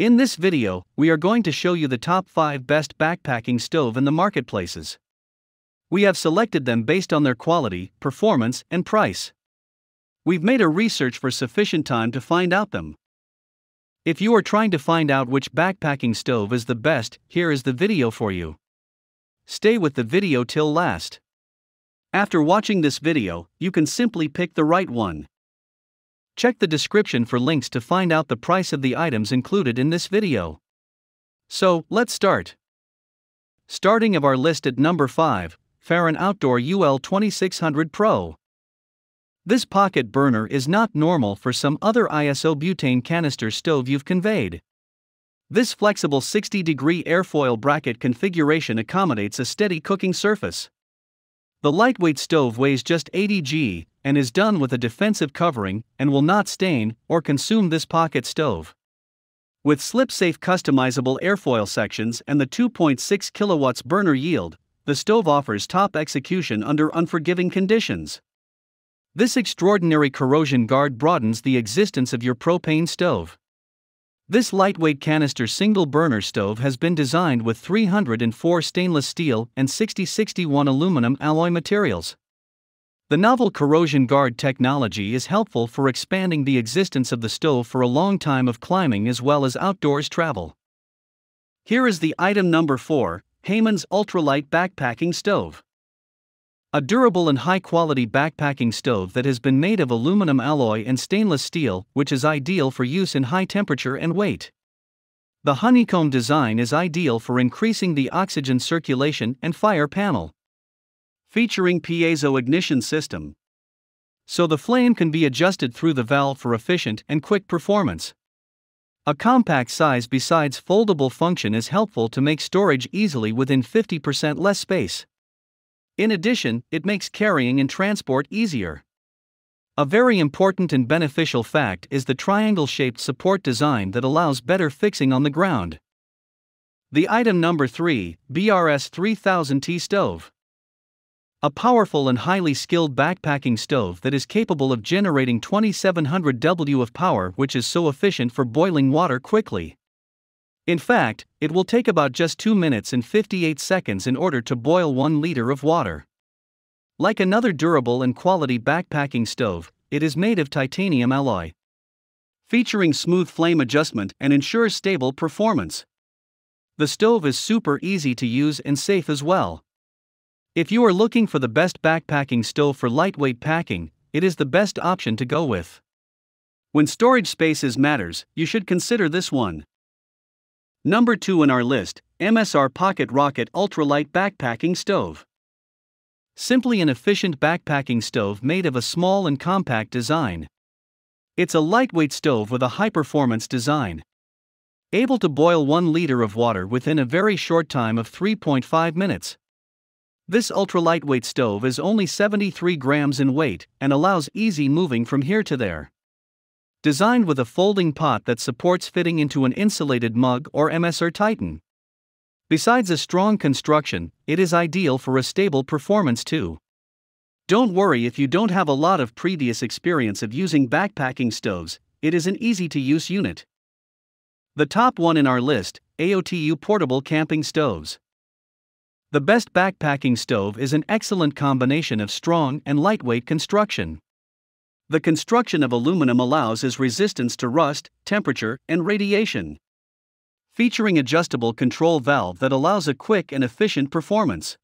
In this video, we are going to show you the top 5 best backpacking stove in the marketplaces. We have selected them based on their quality, performance, and price. We've made a research for sufficient time to find out them. If you are trying to find out which backpacking stove is the best, here is the video for you. Stay with the video till last. After watching this video, you can simply pick the right one. Check the description for links to find out the price of the items included in this video. So, let's start. Starting of our list at number 5, Farron Outdoor UL 2600 Pro. This pocket burner is not normal for some other isobutane canister stove you've conveyed. This flexible 60 degree airfoil bracket configuration accommodates a steady cooking surface. The lightweight stove weighs just 80 g and is done with a defensive covering and will not stain or consume this pocket stove. With slip-safe customizable airfoil sections and the 2.6 kilowatts burner yield, the stove offers top execution under unforgiving conditions. This extraordinary corrosion guard broadens the existence of your propane stove. This lightweight canister single burner stove has been designed with 304 stainless steel and 6061 aluminum alloy materials. The novel corrosion guard technology is helpful for expanding the existence of the stove for a long time of climbing as well as outdoors travel. Here is the item number 4, Heyman's Ultralight Backpacking Stove. A durable and high quality backpacking stove that has been made of aluminum alloy and stainless steel, which is ideal for use in high temperature and weight. The honeycomb design is ideal for increasing the oxygen circulation and fire panel featuring piezo ignition system. So the flame can be adjusted through the valve for efficient and quick performance. A compact size besides foldable function is helpful to make storage easily within 50% less space. In addition, it makes carrying and transport easier. A very important and beneficial fact is the triangle shaped support design that allows better fixing on the ground. The item number 3 BRS 3000T stove a powerful and highly skilled backpacking stove that is capable of generating 2700 W of power, which is so efficient for boiling water quickly. In fact, it will take about just 2 minutes and 58 seconds in order to boil 1 liter of water. Like another durable and quality backpacking stove, it is made of titanium alloy. Featuring smooth flame adjustment and ensures stable performance. The stove is super easy to use and safe as well. If you are looking for the best backpacking stove for lightweight packing, it is the best option to go with. When storage space is matters, you should consider this one. Number 2 in our list, MSR Pocket Rocket Ultralight Backpacking Stove. Simply an efficient backpacking stove made of a small and compact design. It's a lightweight stove with a high-performance design. Able to boil 1 liter of water within a very short time of 3.5 minutes. This ultra-lightweight stove is only 73 grams in weight and allows easy moving from here to there. Designed with a folding pot that supports fitting into an insulated mug or MSR Titan. Besides a strong construction, it is ideal for a stable performance too. Don't worry if you don't have a lot of previous experience of using backpacking stoves, it is an easy to use unit. The top one in our list, AOTU Portable Camping Stoves. The best backpacking stove is an excellent combination of strong and lightweight construction. The construction of aluminum allows its resistance to rust, temperature, and radiation. Featuring adjustable control valve that allows a quick and efficient performance.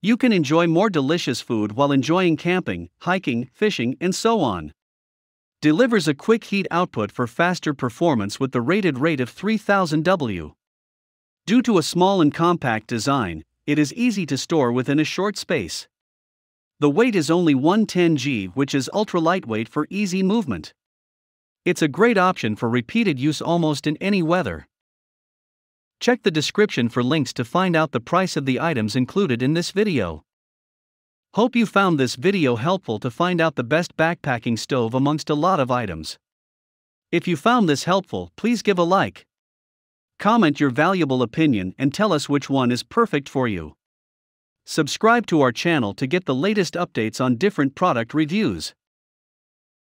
You can enjoy more delicious food while enjoying camping, hiking, fishing, and so on. Delivers a quick heat output for faster performance with the rated rate of 3000 W. Due to a small and compact design, it is easy to store within a short space. The weight is only 110g, which is ultra lightweight for easy movement. It's a great option for repeated use almost in any weather. Check the description for links to find out the price of the items included in this video. Hope you found this video helpful to find out the best backpacking stove amongst a lot of items. If you found this helpful, please give a like. Comment your valuable opinion and tell us which one is perfect for you. Subscribe to our channel to get the latest updates on different product reviews.